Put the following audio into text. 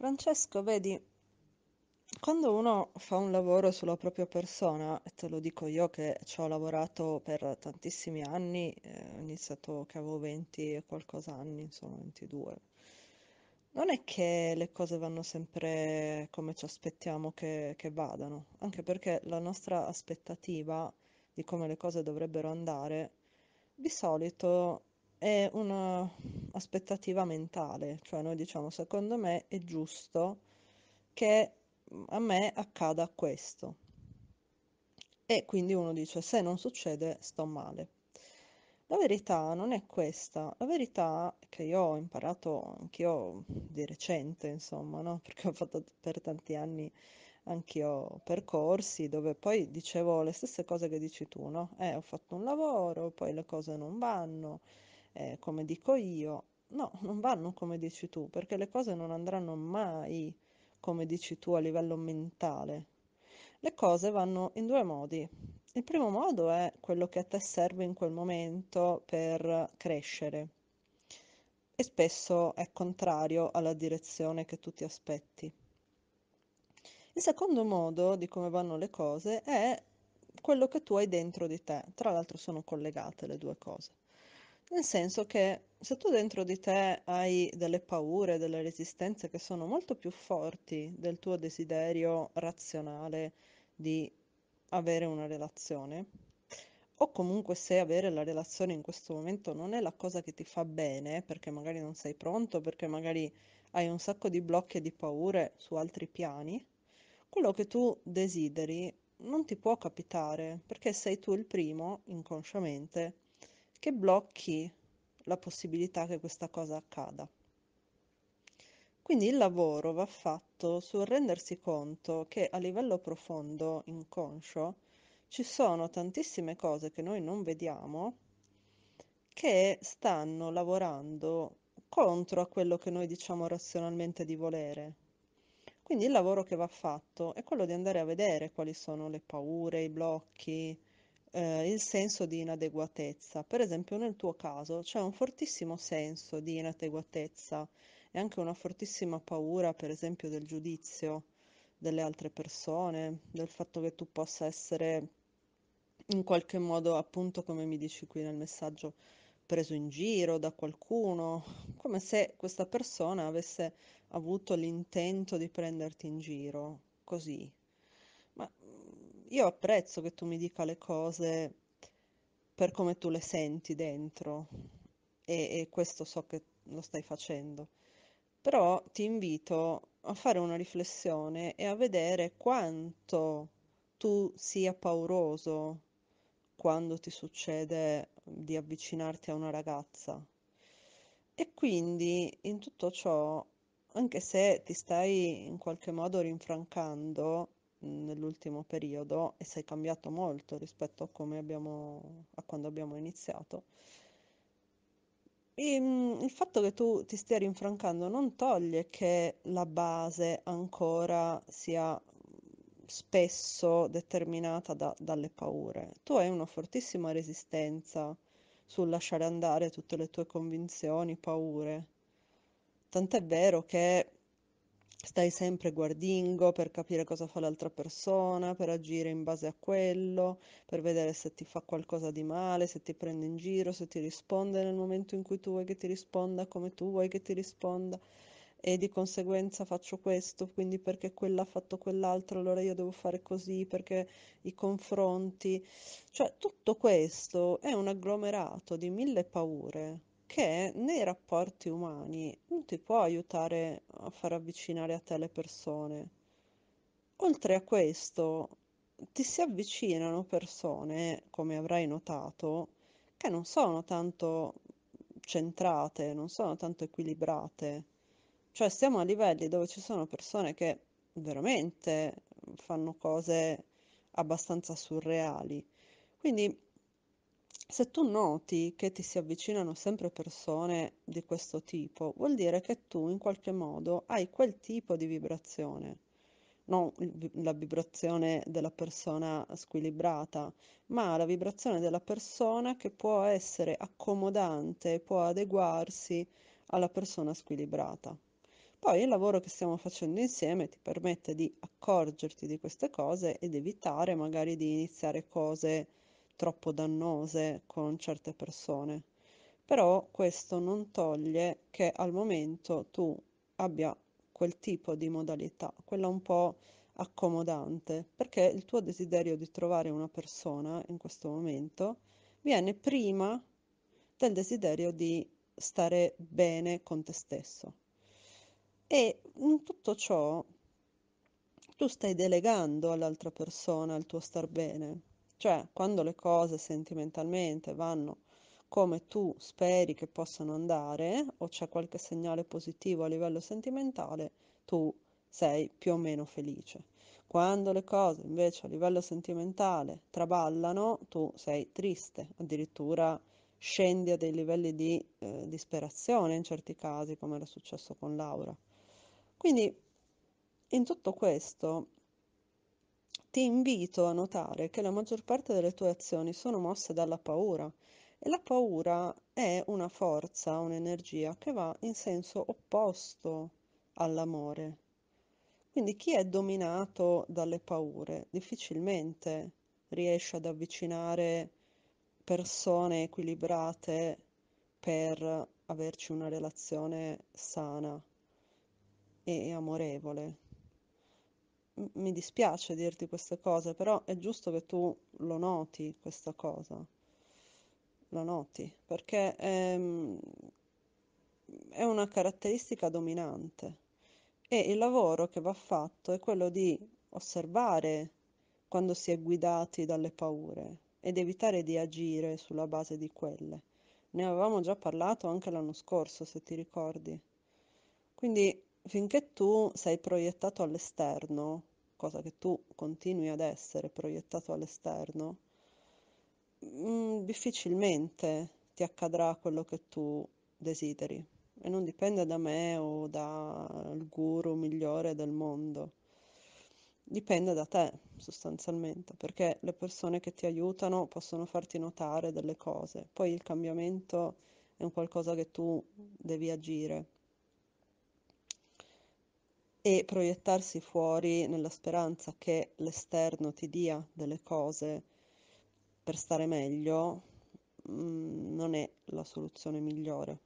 Francesco, vedi, quando uno fa un lavoro sulla propria persona, e te lo dico io che ci ho lavorato per tantissimi anni, eh, ho iniziato che avevo 20 e qualcosa anni, insomma 22. Non è che le cose vanno sempre come ci aspettiamo che, che vadano, anche perché la nostra aspettativa di come le cose dovrebbero andare di solito è un'aspettativa mentale, cioè noi diciamo secondo me è giusto che mm, a me accada questo. E quindi uno dice se non succede sto male. La verità non è questa, la verità che io ho imparato anch'io di recente, insomma, no? perché ho fatto per tanti anni anch'io percorsi dove poi dicevo le stesse cose che dici tu, no? Eh, ho fatto un lavoro, poi le cose non vanno, eh, come dico io, no, non vanno come dici tu, perché le cose non andranno mai come dici tu a livello mentale. Le cose vanno in due modi. Il primo modo è quello che a te serve in quel momento per crescere e spesso è contrario alla direzione che tu ti aspetti. Il secondo modo di come vanno le cose è quello che tu hai dentro di te. Tra l'altro sono collegate le due cose. Nel senso che se tu dentro di te hai delle paure, delle resistenze che sono molto più forti del tuo desiderio razionale di avere una relazione, o comunque se avere la relazione in questo momento non è la cosa che ti fa bene, perché magari non sei pronto, perché magari hai un sacco di blocchi e di paure su altri piani, quello che tu desideri non ti può capitare, perché sei tu il primo, inconsciamente, che blocchi la possibilità che questa cosa accada. Quindi il lavoro va fatto sul rendersi conto che a livello profondo, inconscio, ci sono tantissime cose che noi non vediamo che stanno lavorando contro a quello che noi diciamo razionalmente di volere. Quindi il lavoro che va fatto è quello di andare a vedere quali sono le paure, i blocchi, eh, il senso di inadeguatezza. Per esempio nel tuo caso c'è un fortissimo senso di inadeguatezza e anche una fortissima paura, per esempio, del giudizio delle altre persone, del fatto che tu possa essere in qualche modo, appunto, come mi dici qui nel messaggio, preso in giro da qualcuno, come se questa persona avesse avuto l'intento di prenderti in giro, così. Ma io apprezzo che tu mi dica le cose per come tu le senti dentro e, e questo so che lo stai facendo, però ti invito a fare una riflessione e a vedere quanto tu sia pauroso quando ti succede di avvicinarti a una ragazza. E quindi in tutto ciò, anche se ti stai in qualche modo rinfrancando, nell'ultimo periodo e sei cambiato molto rispetto a, come abbiamo, a quando abbiamo iniziato. E, mh, mm, il fatto che tu ti stia rinfrancando non toglie che la base ancora sia spesso determinata da, dalle paure. Tu hai una fortissima resistenza sul lasciare andare tutte le tue convinzioni, paure. Tant'è vero che stai sempre guardingo per capire cosa fa l'altra persona, per agire in base a quello, per vedere se ti fa qualcosa di male, se ti prende in giro, se ti risponde nel momento in cui tu vuoi che ti risponda, come tu vuoi che ti risponda e di conseguenza faccio questo, quindi perché quella ha fatto quell'altro, allora io devo fare così, perché i confronti, cioè tutto questo è un agglomerato di mille paure che nei rapporti umani non ti può aiutare a far avvicinare a te le persone. Oltre a questo, ti si avvicinano persone, come avrai notato, che non sono tanto centrate, non sono tanto equilibrate. Cioè siamo a livelli dove ci sono persone che veramente fanno cose abbastanza surreali. Quindi se tu noti che ti si avvicinano sempre persone di questo tipo, vuol dire che tu in qualche modo hai quel tipo di vibrazione, non la vibrazione della persona squilibrata, ma la vibrazione della persona che può essere accomodante, può adeguarsi alla persona squilibrata. Poi il lavoro che stiamo facendo insieme ti permette di accorgerti di queste cose ed evitare magari di iniziare cose troppo dannose con certe persone. Però questo non toglie che al momento tu abbia quel tipo di modalità, quella un po' accomodante, perché il tuo desiderio di trovare una persona in questo momento viene prima del desiderio di stare bene con te stesso. E in tutto ciò tu stai delegando all'altra persona il tuo star bene, cioè, quando le cose sentimentalmente vanno come tu speri che possano andare o c'è qualche segnale positivo a livello sentimentale, tu sei più o meno felice. Quando le cose invece a livello sentimentale traballano, tu sei triste, addirittura scendi a dei livelli di eh, disperazione in certi casi, come era successo con Laura. Quindi in tutto questo ti invito a notare che la maggior parte delle tue azioni sono mosse dalla paura e la paura è una forza, un'energia che va in senso opposto all'amore. Quindi chi è dominato dalle paure difficilmente riesce ad avvicinare persone equilibrate per averci una relazione sana e amorevole mi dispiace dirti queste cose, però è giusto che tu lo noti questa cosa, lo noti, perché è, ehm, è una caratteristica dominante e il lavoro che va fatto è quello di osservare quando si è guidati dalle paure ed evitare di agire sulla base di quelle. Ne avevamo già parlato anche l'anno scorso, se ti ricordi. Quindi finché tu sei proiettato all'esterno, cosa che tu continui ad essere proiettato all'esterno, mh, mm, difficilmente ti accadrà quello che tu desideri e non dipende da me o dal guru migliore del mondo. Dipende da te sostanzialmente, perché le persone che ti aiutano possono farti notare delle cose, poi il cambiamento è un qualcosa che tu devi agire e proiettarsi fuori nella speranza che l'esterno ti dia delle cose per stare meglio mh, mm, non è la soluzione migliore.